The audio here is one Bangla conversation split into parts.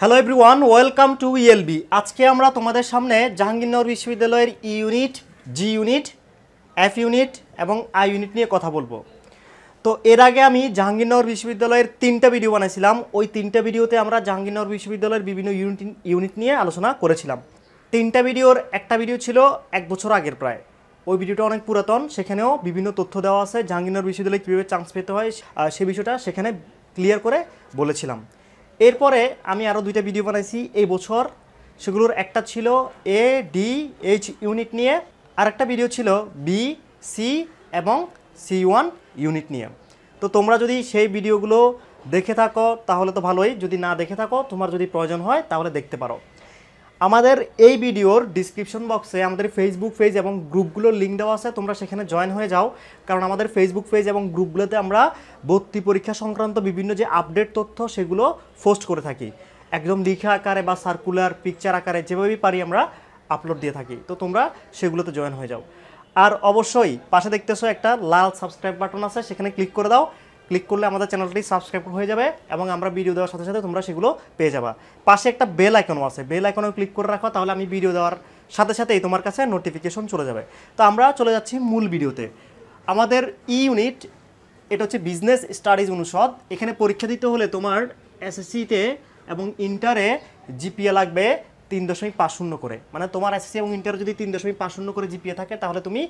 hello everyone welcome to ELB আজকে আমরা তোমাদের সামনে জাহাঙ্গীরনগর বিশ্ববিদ্যালয়ের E unit G unit F unit এবং আই ইউনিট নিয়ে কথা বলবো তো এর আগে আমি জাহাঙ্গীরনগর বিশ্ববিদ্যালয়ের তিনটা ভিডিও বানিয়েছিলাম ওই তিনটা ভিডিওতে আমরা জাহাঙ্গীরনগর বিশ্ববিদ্যালয়ের বিভিন্ন ইউনিট ইউনিট নিয়ে আলোচনা করেছিলাম তিনটা ভিডিওর একটা ভিডিও ছিল এক বছর আগের প্রায় ওই ভিডিওটা অনেক পুরাতন সেখানেও বিভিন্ন তথ্য দেওয়া আছে জাহাঙ্গীরনগর বিশ্ববিদ্যালয়ে কীভাবে চান্স পেতে হয় সে বিষয়টা সেখানে ক্লিয়ার করে বলেছিলাম এরপরে আমি আরও দুইটা ভিডিও বানাইছি এই বছর সেগুলোর একটা ছিল এ ডি এইচ ইউনিট নিয়ে আর একটা ভিডিও ছিল বি সি এবং সি ওয়ান ইউনিট নিয়ে তো তোমরা যদি সেই ভিডিওগুলো দেখে থাকো তাহলে তো ভালোই যদি না দেখে থাকো তোমার যদি প্রয়োজন হয় তাহলে দেখতে পারো আমাদের এই ভিডিওর ডিসক্রিপশন বক্সে আমাদের ফেসবুক পেজ এবং গ্রুপগুলোর লিঙ্ক দেওয়া আছে তোমরা সেখানে জয়েন হয়ে যাও কারণ আমাদের ফেসবুক পেজ এবং গ্রুপগুলোতে আমরা ভর্তি পরীক্ষা সংক্রান্ত বিভিন্ন যে আপডেট তথ্য সেগুলো পোস্ট করে থাকি একদম লিখা আকারে বা সার্কুলার পিকচার আকারে যেভাবেই পারি আমরা আপলোড দিয়ে থাকি তো তোমরা সেগুলোতে জয়েন হয়ে যাও আর অবশ্যই পাশে দেখতেছো একটা লাল সাবস্ক্রাইব বাটন আছে সেখানে ক্লিক করে দাও ক্লিক করলে আমাদের চ্যানেলটি সাবস্ক্রাইব হয়ে যাবে এবং আমরা ভিডিও দেওয়ার সাথে সাথে তোমরা সেগুলো পেয়ে যাবা পাশে একটা বেল আইকনও আছে বেল আইকনও ক্লিক করে রাখো তাহলে আমি ভিডিও দেওয়ার সাথে সাথেই তোমার কাছে নোটিফিকেশন চলে যাবে তো আমরা চলে যাচ্ছি মূল ভিডিওতে আমাদের ই ইউনিট এটা হচ্ছে বিজনেস স্টাডিজ অনুষদ এখানে পরীক্ষা দিতে হলে তোমার এসএসসিতে এবং ইন্টারে জিপিএ লাগবে তিন দশমিক পাঁচ শূন্য করে মানে তোমার এসএসসি এবং ইন্টারে যদি তিন দশমিক পাঁচ শূন্য করে জিপিএ থাকে তাহলে তুমি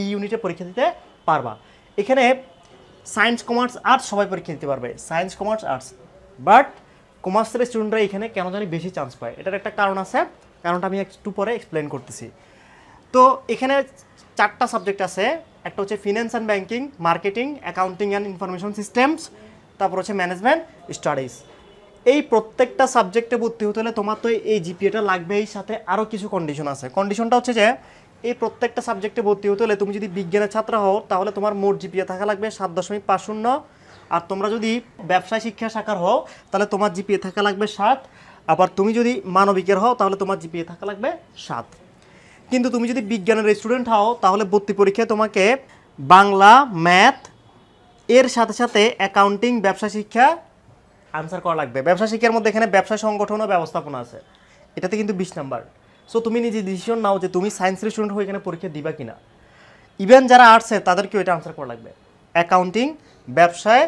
ই ইউনিটে পরীক্ষা দিতে পারবা এখানে সায়েন্স কমার্স আর্টস সবাই পরীক্ষা দিতে পারবে সায়েন্স কমার্স আর্টস বাট কমার্সের স্টুডেন্টরা এখানে কেন জানি বেশি চান্স পায় এটার একটা কারণ আছে কারণটা আমি একটু পরে এক্সপ্লেন করতেছি তো এখানে চারটা সাবজেক্ট আছে একটা হচ্ছে finance and banking marketing accounting and information systems তারপর হচ্ছে ম্যানেজমেন্ট স্টাডিজ এই প্রত্যেকটা সাবজেক্টে ভর্তি হতে হলে তোমার তো এই জিপিএটা লাগবে এই সাথে আরও কিছু কন্ডিশন আছে কন্ডিশনটা হচ্ছে যে এই প্রত্যেকটা সাবজেক্টে ভর্তি হতে হলে তুমি যদি বিজ্ঞানের ছাত্র হও তাহলে তোমার মোট জিপিএ থাকা লাগবে সাত দশমিক পাঁচ শূন্য আর তোমরা যদি ব্যবসায় শিক্ষা শাখার হও তাহলে তোমার জিপিএ থাকা লাগবে সাত আবার তুমি যদি মানবিকের হও তাহলে তোমার জিপিএ থাকা লাগবে সাত কিন্তু তুমি যদি বিজ্ঞানের স্টুডেন্ট হও তাহলে ভর্তি পরীক্ষায় তোমাকে বাংলা ম্যাথ এর সাথে সাথে অ্যাকাউন্টিং ব্যবসা শিক্ষা আনসার করা লাগবে ব্যবসা শিক্ষার মধ্যে এখানে ব্যবসা সংগঠন ও ব্যবস্থাপনা আছে এটাতে কিন্তু বিশ নাম্বার সো তুমি নিজে ডিসিশন নাও যে তুমি সায়েন্সের স্টুডেন্ট হয়ে এখানে পরীক্ষা দিবা কিনা ইভেন যারা আর্টসে তাদেরকেও এটা আনসার করা লাগবে অ্যাকাউন্টিং ব্যবসায়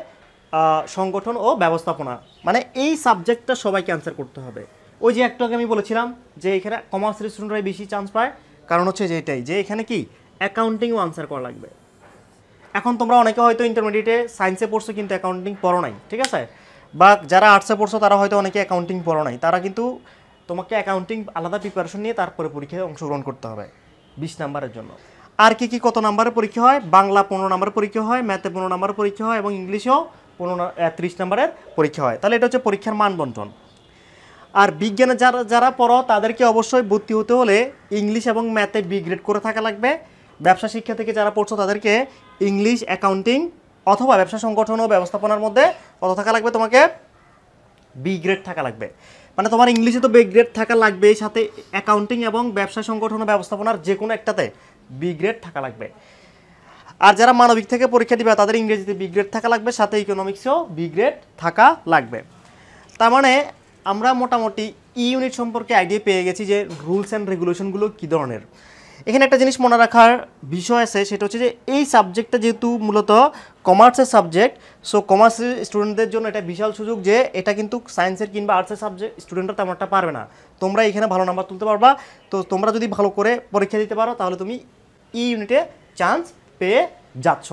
সংগঠন ও ব্যবস্থাপনা মানে এই সাবজেক্টটা সবাইকে আনসার করতে হবে ওই যে একটু আগে আমি বলেছিলাম যে এখানে কমার্সের স্টুডেন্টরাই বেশি চান্স পায় কারণ হচ্ছে যে এটাই যে এখানে কি অ্যাকাউন্টিংও আনসার করা লাগবে এখন তোমরা অনেকে হয়তো ইন্টারমিডিয়েটে সায়েন্সে পড়ছো কিন্তু অ্যাকাউন্টিং পড়ো নাই ঠিক আছে বা যারা আর্টসে পড়ছো তারা হয়তো অনেকে অ্যাকাউন্টিং পড়ো নাই তারা কিন্তু তোমাকে অ্যাকাউন্টিং আলাদা প্রিপারেশন নিয়ে তারপরে পরীক্ষায় অংশগ্রহণ করতে হবে বিশ নাম্বারের জন্য আর কি কি কত নাম্বারের পরীক্ষা হয় বাংলা পনেরো নাম্বারের পরীক্ষা হয় ম্যাথে পনেরো নাম্বার পরীক্ষা হয় এবং ইংলিশেও পনেরো ত্রিশ নাম্বারের পরীক্ষা হয় তাহলে এটা হচ্ছে পরীক্ষার মান বন্টন আর বিজ্ঞানে যারা যারা পড়ো তাদেরকে অবশ্যই ভর্তি হতে হলে ইংলিশ এবং ম্যাথে বি গ্রেড করে থাকা লাগবে ব্যবসা শিক্ষা থেকে যারা পড়ছো তাদেরকে ইংলিশ অ্যাকাউন্টিং অথবা ব্যবসা সংগঠন ও ব্যবস্থাপনার মধ্যে কত থাকা লাগবে তোমাকে বি গ্রেড থাকা লাগবে মানে তোমার ইংলিশে তো বিগ্রেড থাকা লাগবে এই সাথে অ্যাকাউন্টিং এবং ব্যবসা সংগঠন ব্যবস্থাপনার যে কোনো একটাতে বিগ্রেড থাকা লাগবে আর যারা মানবিক থেকে পরীক্ষা দিবে তাদের ইংরেজিতে বিগ্রেড থাকা লাগবে সাথে ইকোনমিক্সেও বিগ্রেড থাকা লাগবে তার মানে আমরা মোটামুটি ই e ইউনিট সম্পর্কে আইডিয়া পেয়ে গেছি যে রুলস অ্যান্ড রেগুলেশনগুলো কী ধরনের এখানে একটা জিনিস মনে রাখার বিষয় আছে সেটা হচ্ছে যে এই সাবজেক্টটা যেহেতু মূলত কমার্সের সাবজেক্ট সো কমার্সের স্টুডেন্টদের জন্য এটা বিশাল সুযোগ যে এটা কিন্তু সায়েন্সের কিংবা আর্টসের সাবজেক্ট স্টুডেন্টরা তেমন একটা পারবে না তোমরা এখানে ভালো নাম্বার তুলতে পারবা তো তোমরা যদি ভালো করে পরীক্ষা দিতে পারো তাহলে তুমি ই ইউনিটে চান্স পেয়ে যাচ্ছ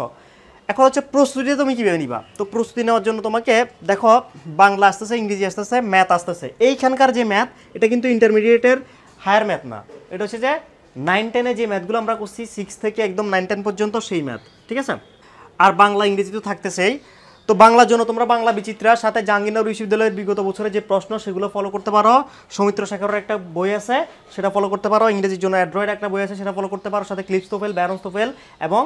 এখন হচ্ছে প্রস্তুতি তুমি কীভাবে নিবা তো প্রস্তুতি নেওয়ার জন্য তোমাকে দেখো বাংলা আসতেছে ইংরেজি আসতেছে ম্যাথ আসতেছে এইখানকার যে ম্যাথ এটা কিন্তু ইন্টারমিডিয়েটের হায়ার ম্যাথ না এটা হচ্ছে যে নাইন টেনে যে ম্যাথগুলো আমরা করছি সিক্স থেকে একদম নাইন টেন পর্যন্ত সেই ম্যাথ ঠিক আছে আর বাংলা ইংরেজি তো থাকতেছেই তো বাংলার জন্য তোমরা বাংলা বিচিত্রা সাথে জাহাঙ্গীরনগর বিশ্ববিদ্যালয়ের বিগত বছরে যে প্রশ্ন সেগুলো ফলো করতে পারো সৌমিত্র শেখরের একটা বই আছে সেটা ফলো করতে পারো ইংরেজির জন্য অ্যান্ড্রয়েড একটা বই আছে সেটা ফলো করতে পারো সাথে ক্লিপস তোফেল ব্যারন্স তোফেল এবং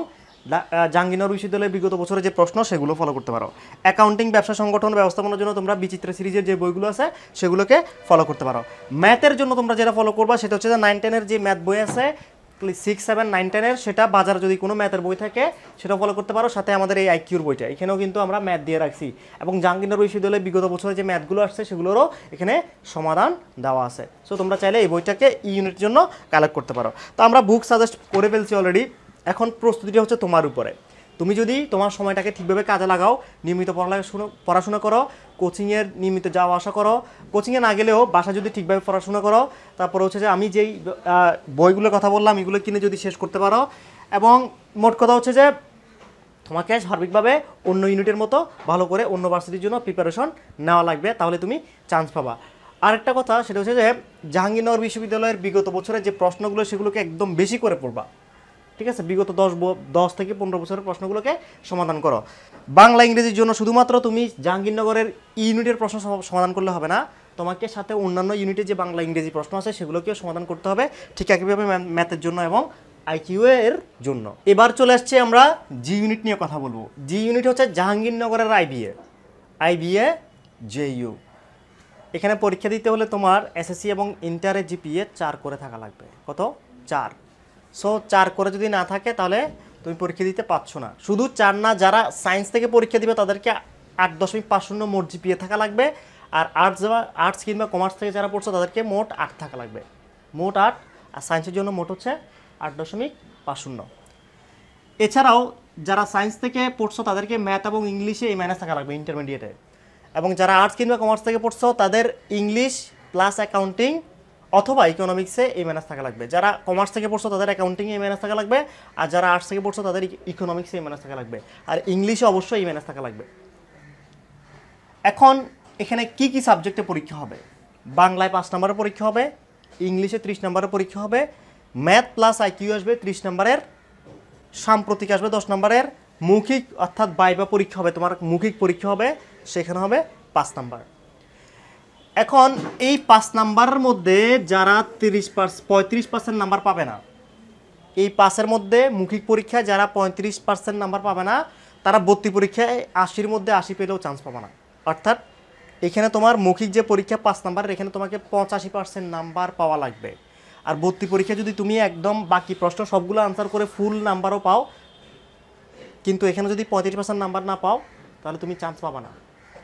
জাহাঙ্গীরনগর বিশ্ববিদ্যালয়ে বিগত বছরের যে প্রশ্ন সেগুলো ফলো করতে পারো অ্যাকাউন্টিং ব্যবসা সংগঠন ব্যবস্থাপনার জন্য তোমরা বিচিত্র সিরিজের যে বইগুলো আছে সেগুলোকে ফলো করতে পারো ম্যাথের জন্য তোমরা যেটা ফলো করবা সেটা হচ্ছে যে নাইন টেনের যে ম্যাথ বই আছে সিক্স সেভেন নাইন টেনের সেটা বাজার যদি কোনো ম্যাথের বই থাকে সেটা ফলো করতে পারো সাথে আমাদের এই আইকিউর বইটা এখানেও কিন্তু আমরা ম্যাথ দিয়ে রাখছি এবং জাহাঙ্গীরনগর বিশ্ববিদ্যালয়ে বিগত বছরে যে ম্যাথগুলো আসছে সেগুলোরও এখানে সমাধান দেওয়া আছে সো তোমরা চাইলে এই বইটাকে ই ইউনিটের জন্য কালেক্ট করতে পারো তো আমরা বুক সাজেস্ট করে ফেলছি অলরেডি এখন প্রস্তুতিটা হচ্ছে তোমার উপরে তুমি যদি তোমার সময়টাকে ঠিকভাবে কাজে লাগাও নিয়মিত পড়ালেখা পড়াশোনা করো কোচিংয়ের নিয়মিত যাওয়া আসা করো কোচিংয়ে না গেলেও বাসা যদি ঠিকভাবে পড়াশোনা করো তারপর হচ্ছে যে আমি যেই বইগুলোর কথা বললাম এগুলো কিনে যদি শেষ করতে পারো এবং মোট কথা হচ্ছে যে তোমাকে সার্বিকভাবে অন্য ইউনিটের মতো ভালো করে অন্য ভার্সিটির জন্য প্রিপারেশন নেওয়া লাগবে তাহলে তুমি চান্স পাবা আরেকটা কথা সেটা হচ্ছে যে জাহাঙ্গীরনগর বিশ্ববিদ্যালয়ের বিগত বছরের যে প্রশ্নগুলো সেগুলোকে একদম বেশি করে পড়বা ঠিক আছে বিগত দশ দশ থেকে পনেরো বছরের প্রশ্নগুলোকে সমাধান করো বাংলা ইংরেজির জন্য শুধুমাত্র তুমি জাহাঙ্গীরনগরের ইউনিটের প্রশ্ন সমাধান করলে হবে না তোমাকে সাথে অন্যান্য ইউনিটে যে বাংলা ইংরেজি প্রশ্ন আছে সেগুলোকেও সমাধান করতে হবে ঠিক একইভাবে ম্যাথের জন্য এবং আইকিউ এর জন্য এবার চলে আসছে আমরা জি ইউনিট নিয়ে কথা বলবো জি ইউনিট হচ্ছে জাহাঙ্গীরনগরের আইবিএ আইবিএ জে ইউ এখানে পরীক্ষা দিতে হলে তোমার এসএসসি এবং ইন্টারে জিপিএ চার করে থাকা লাগবে কত চার সো চার করে যদি না থাকে তাহলে তুমি পরীক্ষা দিতে পারছো না শুধু চার না যারা সায়েন্স থেকে পরীক্ষা দিবে তাদেরকে আট দশমিক পাঁচ শূন্য মোট জিপিএ থাকা লাগবে আর আর্টস বা আর্টস কিংবা কমার্স থেকে যারা পড়ছো তাদেরকে মোট আট থাকা লাগবে মোট আট আর সায়েন্সের জন্য মোট হচ্ছে আট দশমিক পাঁচ শূন্য এছাড়াও যারা সায়েন্স থেকে পড়ছো তাদেরকে ম্যাথ এবং ইংলিশে এই মাইনাস থাকা লাগবে ইন্টারমিডিয়েটে এবং যারা আর্টস কিংবা কমার্স থেকে পড়ছো তাদের ইংলিশ প্লাস অ্যাকাউন্টিং অথবা ইকোনমিক্সে এই মাইনাস থাকা লাগবে যারা কমার্স থেকে পড়ছো তাদের অ্যাকাউন্টিংয়ে এই মাইনাস থাকা লাগবে আর যারা আর্টস থেকে পড়ছো তাদের ইকোনমিক্সে এই মাইনাস থাকা লাগবে আর ইংলিশে অবশ্যই এই মাইনাস থাকা লাগবে এখন এখানে কি কি সাবজেক্টে পরীক্ষা হবে বাংলায় পাঁচ নম্বরের পরীক্ষা হবে ইংলিশে ত্রিশ নম্বরের পরীক্ষা হবে ম্যাথ প্লাস আইকিউ আসবে ত্রিশ নম্বরের সাম্প্রতিক আসবে দশ নম্বরের মৌখিক অর্থাৎ বাইবা পরীক্ষা হবে তোমার মৌখিক পরীক্ষা হবে সেখানে হবে পাঁচ নম্বর এখন এই পাঁচ নাম্বারের মধ্যে যারা তিরিশ পঁয়ত্রিশ পার্সেন্ট নাম্বার পাবে না এই পাসের মধ্যে মৌখিক পরীক্ষায় যারা পঁয়ত্রিশ পার্সেন্ট নাম্বার পাবে না তারা ভর্তি পরীক্ষায় আশির মধ্যে আশি পেলেও চান্স পাবে না অর্থাৎ এখানে তোমার মৌখিক যে পরীক্ষা পাঁচ নাম্বার এখানে তোমাকে পঁচাশি পার্সেন্ট নাম্বার পাওয়া লাগবে আর ভর্তি পরীক্ষা যদি তুমি একদম বাকি প্রশ্ন সবগুলো আনসার করে ফুল নাম্বারও পাও কিন্তু এখানে যদি পঁয়ত্রিশ পার্সেন্ট নাম্বার না পাও তাহলে তুমি চান্স পাবে না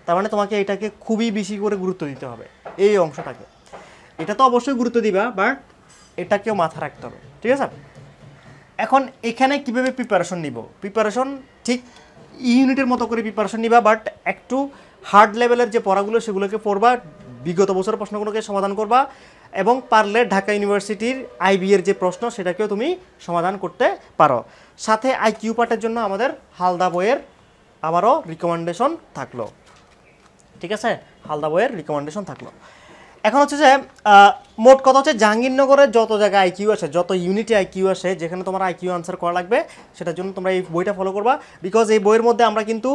তার মানে তোমাকে এটাকে খুবই বেশি করে গুরুত্ব দিতে হবে এই অংশটাকে এটা তো অবশ্যই গুরুত্ব দিবা বাট এটাকেও মাথা রাখতে হবে ঠিক আছে এখন এখানে কিভাবে প্রিপারেশন নিব প্রিপারেশন ঠিক ইউনিটের মতো করে প্রিপারেশন নিবা বাট একটু হার্ড লেভেলের যে পড়াগুলো সেগুলোকে পড়বা বিগত বছরের প্রশ্নগুলোকে সমাধান করবা এবং পারলে ঢাকা ইউনিভার্সিটির আইবিএর যে প্রশ্ন সেটাকেও তুমি সমাধান করতে পারো সাথে আইকিউ পার্টের জন্য আমাদের হালদা বইয়ের আবারও রিকমেন্ডেশন থাকলো ঠিক আছে হালদা বইয়ের রিকমেন্ডেশন থাকলো এখন হচ্ছে যে মোট কথা হচ্ছে জাহাঙ্গীরনগরের যত জায়গায় আইকিউ আসে যত ইউনিটে আইকিউ আসে যেখানে তোমার আইকিউ আনসার করা লাগবে সেটার জন্য তোমরা এই বইটা ফলো করবা বিকজ এই বইয়ের মধ্যে আমরা কিন্তু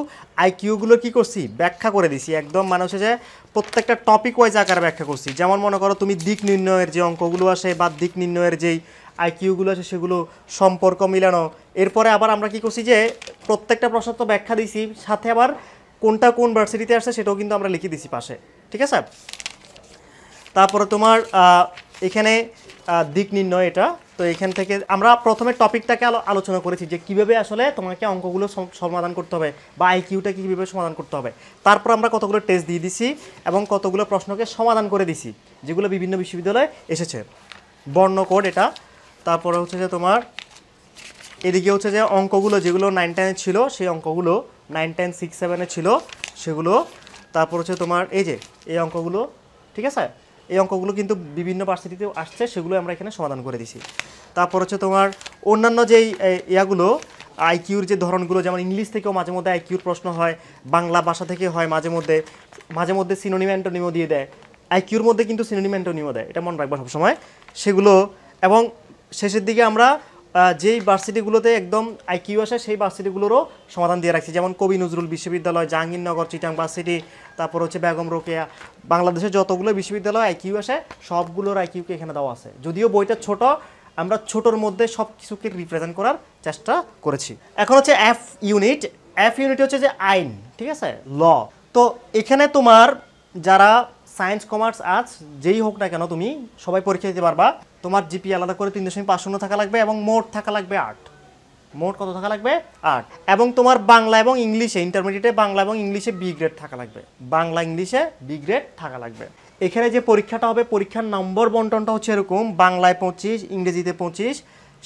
আইকিউগুলো কী করছি ব্যাখ্যা করে দিছি একদম মানে হচ্ছে যে প্রত্যেকটা টপিক ওয়াইজ আকারে ব্যাখ্যা করছি যেমন মনে করো তুমি দিক নির্ণয়ের যে অঙ্কগুলো আসে বা দিক নির্ণয়ের যেই আইকিউগুলো আছে সেগুলো সম্পর্ক মিলানো এরপরে আবার আমরা কি করছি যে প্রত্যেকটা প্রশ্ন তো ব্যাখ্যা দিছি সাথে আবার কোনটা কোন ভার্সিটিতে আসছে সেটাও কিন্তু আমরা লিখে দিছি পাশে ঠিক আছে তারপরে তোমার এখানে দিক নির্ণয় এটা তো এখান থেকে আমরা প্রথমে টপিকটাকে আলোচনা করেছি যে কিভাবে আসলে তোমাকে অঙ্কগুলো সমাধান করতে হবে বা আইকিউটা কীভাবে সমাধান করতে হবে তারপর আমরা কতগুলো টেস্ট দিয়ে দিছি এবং কতগুলো প্রশ্নকে সমাধান করে দিছি যেগুলো বিভিন্ন বিশ্ববিদ্যালয়ে এসেছে বর্ণকোড এটা তারপরে হচ্ছে যে তোমার এদিকে হচ্ছে যে অঙ্কগুলো যেগুলো নাইন টেনে ছিল সেই অঙ্কগুলো নাইন টেন সিক্স সেভেনে ছিল সেগুলো তারপর হচ্ছে তোমার এই যে এই অঙ্কগুলো ঠিক আছে এই অঙ্কগুলো কিন্তু বিভিন্ন ভার্সিটিতেও আসছে সেগুলো আমরা এখানে সমাধান করে দিছি তারপর হচ্ছে তোমার অন্যান্য যেই ইয়াগুলো আইকিউর যে ধরনগুলো যেমন ইংলিশ থেকেও মাঝে মধ্যে আইকিউর প্রশ্ন হয় বাংলা ভাষা থেকে হয় মাঝে মধ্যে মাঝে মধ্যে সিনোনিম অ্যান্টোনিমও দিয়ে দেয় আইকিউর মধ্যে কিন্তু সিনোনিম অ্যান্টোনিমও দেয় এটা মনে রাখবো সবসময় সেগুলো এবং শেষের দিকে আমরা যেই ভার্সিটিগুলোতে একদম আইকিউ আসে সেই ভার্সিটিগুলোরও সমাধান দিয়ে রাখছি যেমন কবি নজরুল বিশ্ববিদ্যালয় জাহাঙ্গীরনগর চিটাং ভার্সিটি তারপর হচ্ছে বেগম রোকেয়া বাংলাদেশের যতগুলো বিশ্ববিদ্যালয় আইকিউ আসে সবগুলোর আইকিউকে এখানে দেওয়া আছে যদিও বইটা ছোট আমরা ছোটোর মধ্যে সব কিছুকে রিপ্রেজেন্ট করার চেষ্টা করেছি এখন হচ্ছে এফ ইউনিট এফ ইউনিট হচ্ছে যে আইন ঠিক আছে ল তো এখানে তোমার যারা সায়েন্স কমার্স আর্টস যেই হোক না কেন তুমি সবাই পরীক্ষা দিতে পারবা তোমার জিপি আলাদা করে তিন দশমিক পাঁচ শূন্য থাকা লাগবে এবং মোট থাকা লাগবে আট মোট কত থাকা লাগবে আট এবং তোমার বাংলা এবং ইংলিশে ইন্টারমিডিয়েটে বাংলা এবং ইংলিশে বি গ্রেড থাকা লাগবে বাংলা ইংলিশে বি গ্রেড থাকা লাগবে এখানে যে পরীক্ষাটা হবে পরীক্ষার নম্বর বন্টনটা হচ্ছে এরকম বাংলায় পঁচিশ ইংরেজিতে পঁচিশ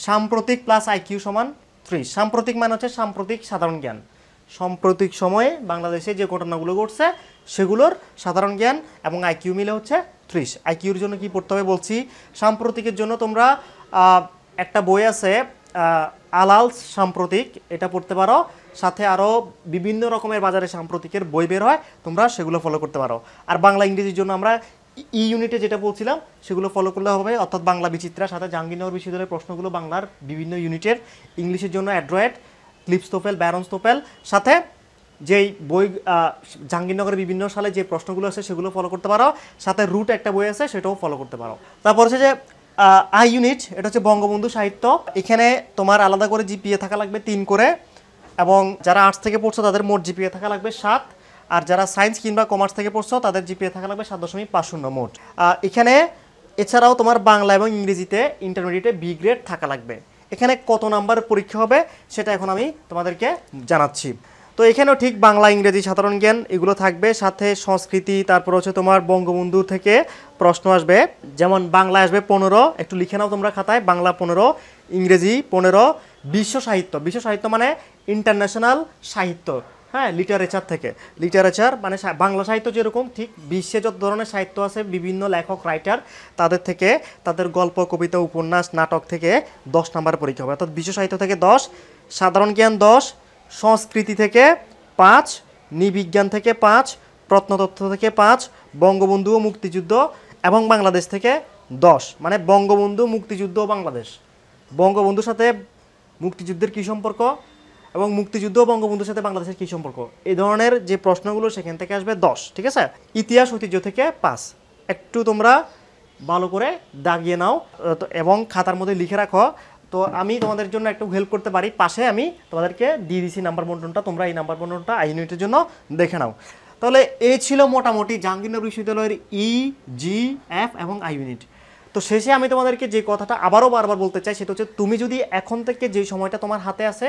সাম্প্রতিক প্লাস আইকিউ সমান ত্রিশ সাম্প্রতিক মানে হচ্ছে সাম্প্রতিক সাধারণ জ্ঞান সাম্প্রতিক সময়ে বাংলাদেশে যে ঘটনাগুলো ঘটছে সেগুলোর সাধারণ জ্ঞান এবং আইকিউ মিলে হচ্ছে ত্রিশ আইকিউর জন্য কি পড়তে হবে বলছি সাম্প্রতিকের জন্য তোমরা একটা বই আছে আলাল সাম্প্রতিক এটা পড়তে পারো সাথে আরও বিভিন্ন রকমের বাজারে সাম্প্রতিকের বই বের হয় তোমরা সেগুলো ফলো করতে পারো আর বাংলা ইংরেজির জন্য আমরা ই ইউনিটে যেটা বলছিলাম সেগুলো ফলো করলে হবে অর্থাৎ বাংলা বিচিত্রা সাথে জাহাঙ্গীরনগর বিশ্ববিদ্যালয়ের প্রশ্নগুলো বাংলার বিভিন্ন ইউনিটের ইংলিশের জন্য অ্যাড্রয়েড ক্লিপস্তোফেল ব্যারনস্তোফেল সাথে যেই বই জাহাঙ্গীরনগরের বিভিন্ন সালে যে প্রশ্নগুলো আছে সেগুলো ফলো করতে পারো সাথে রুট একটা বই আছে সেটাও ফলো করতে পারো তারপর হচ্ছে যে আই ইউনিট এটা হচ্ছে বঙ্গবন্ধু সাহিত্য এখানে তোমার আলাদা করে জিপিএ থাকা লাগবে তিন করে এবং যারা আর্টস থেকে পড়ছো তাদের মোট জিপিএ থাকা লাগবে সাত আর যারা সায়েন্স কিংবা কমার্স থেকে পড়ছো তাদের জিপিএ থাকা লাগবে সাত দশমিক পাঁচ শূন্য মোট এখানে এছাড়াও তোমার বাংলা এবং ইংরেজিতে ইন্টারমিডিয়েটে বি গ্রেড থাকা লাগবে এখানে কত নাম্বার পরীক্ষা হবে সেটা এখন আমি তোমাদেরকে জানাচ্ছি তো এখানেও ঠিক বাংলা ইংরেজি সাধারণ জ্ঞান এগুলো থাকবে সাথে সংস্কৃতি তারপর হচ্ছে তোমার বঙ্গবন্ধু থেকে প্রশ্ন আসবে যেমন বাংলা আসবে পনেরো একটু লিখে নাও তোমরা খাতায় বাংলা পনেরো ইংরেজি পনেরো বিশ্ব সাহিত্য বিশ্ব সাহিত্য মানে ইন্টারন্যাশনাল সাহিত্য হ্যাঁ লিটারেচার থেকে লিটারেচার মানে বাংলা সাহিত্য যেরকম ঠিক বিশ্বে যত ধরনের সাহিত্য আছে বিভিন্ন লেখক রাইটার তাদের থেকে তাদের গল্প কবিতা উপন্যাস নাটক থেকে দশ নাম্বার পরীক্ষা হবে অর্থাৎ বিশ্ব সাহিত্য থেকে দশ সাধারণ জ্ঞান দশ সংস্কৃতি থেকে পাঁচ নিবিজ্ঞান থেকে পাঁচ প্রত্নতত্ত্ব থেকে পাঁচ বঙ্গবন্ধু ও মুক্তিযুদ্ধ এবং বাংলাদেশ থেকে দশ মানে বঙ্গবন্ধু মুক্তিযুদ্ধ বাংলাদেশ বঙ্গবন্ধুর সাথে মুক্তিযুদ্ধের কী সম্পর্ক এবং মুক্তিযুদ্ধ বঙ্গবন্ধুর সাথে বাংলাদেশের কী সম্পর্ক এই ধরনের যে প্রশ্নগুলো সেখান থেকে আসবে দশ ঠিক আছে ইতিহাস ঐতিহ্য থেকে পাঁচ একটু তোমরা ভালো করে দাগিয়ে নাও এবং খাতার মধ্যে লিখে রাখো তো আমি তোমাদের জন্য একটু হেল্প করতে পারি পাশে আমি তোমাদেরকে দিয়ে দিছি নাম্বার বন্টনটা তোমরা এই নাম্বার বন্টনটা আই ইউনিটের জন্য দেখে নাও তাহলে এই ছিল মোটামুটি জাহাঙ্গীরনগর বিশ্ববিদ্যালয়ের ই জি এফ এবং আই ইউনিট তো শেষে আমি তোমাদেরকে যে কথাটা আবারও বারবার বলতে চাই সেটা হচ্ছে তুমি যদি এখন থেকে যে সময়টা তোমার হাতে আছে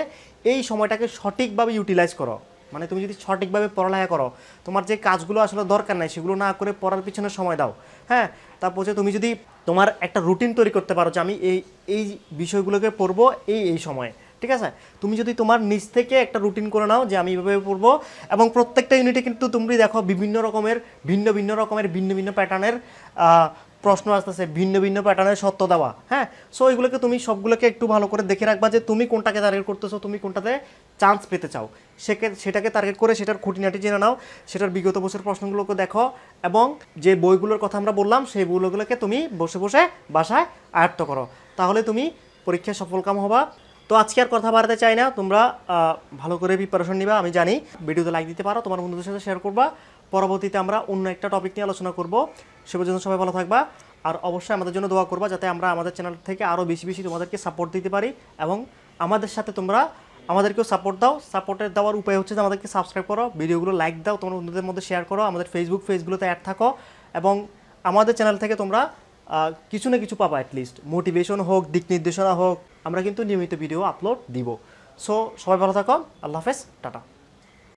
এই সময়টাকে সঠিকভাবে ইউটিলাইজ করো মানে তুমি যদি সঠিকভাবে পড়ালেখা করো তোমার যে কাজগুলো আসলে দরকার নাই সেগুলো না করে পড়ার পিছনে সময় দাও হ্যাঁ তারপর হচ্ছে তুমি যদি তোমার একটা রুটিন তৈরি করতে পারো যে আমি এই এই বিষয়গুলোকে পড়বো এই এই সময়ে ঠিক আছে তুমি যদি তোমার নিজ থেকে একটা রুটিন করে নাও যে আমি এইভাবে পড়বো এবং প্রত্যেকটা ইউনিটে কিন্তু তুমি দেখো বিভিন্ন রকমের ভিন্ন ভিন্ন রকমের ভিন্ন ভিন্ন প্যাটার্নের প্রশ্ন আসতেছে ভিন্ন ভিন্ন প্যাটার্নের সত্য দেওয়া হ্যাঁ সো এগুলোকে তুমি সবগুলোকে একটু ভালো করে দেখে রাখবা যে তুমি কোনটাকে টার্গেট করতেছো তুমি কোনটাতে চান্স পেতে চাও সেকে সেটাকে টার্গেট করে সেটার খুঁটিনাটি জেনে নাও সেটার বিগত বছরের প্রশ্নগুলোকে দেখো এবং যে বইগুলোর কথা আমরা বললাম সেই বইগুলোকে তুমি বসে বসে বাসায় আয়ত্ত করো তাহলে তুমি পরীক্ষায় সফলকাম হবা তো আজকে আর কথা বাড়াতে চাই না তোমরা ভালো করে প্রিপারেশন নিবা আমি জানি ভিডিওতে লাইক দিতে পারো তোমার বন্ধুদের সাথে শেয়ার করবা পরবর্তীতে আমরা অন্য একটা টপিক নিয়ে আলোচনা করব সে পর্যন্ত সবাই ভালো থাকবা আর অবশ্যই আমাদের জন্য দোয়া করবা যাতে আমরা আমাদের চ্যানেল থেকে আরও বেশি বেশি তোমাদেরকে সাপোর্ট দিতে পারি এবং আমাদের সাথে তোমরা আমাদেরকেও সাপোর্ট দাও সাপোর্টের দেওয়ার উপায় হচ্ছে যে আমাদেরকে সাবস্ক্রাইব করো ভিডিওগুলো লাইক দাও তোমার অন্যদের মধ্যে শেয়ার করো আমাদের ফেসবুক পেজগুলোতে অ্যাড থাকো এবং আমাদের চ্যানেল থেকে তোমরা কিছু না কিছু পাবা অ্যাটলিস্ট মোটিভেশন হোক দিক নির্দেশনা হোক আমরা কিন্তু নিয়মিত ভিডিও আপলোড দিব সো সবাই ভালো থাকো আল্লাহ হাফেজ টাটা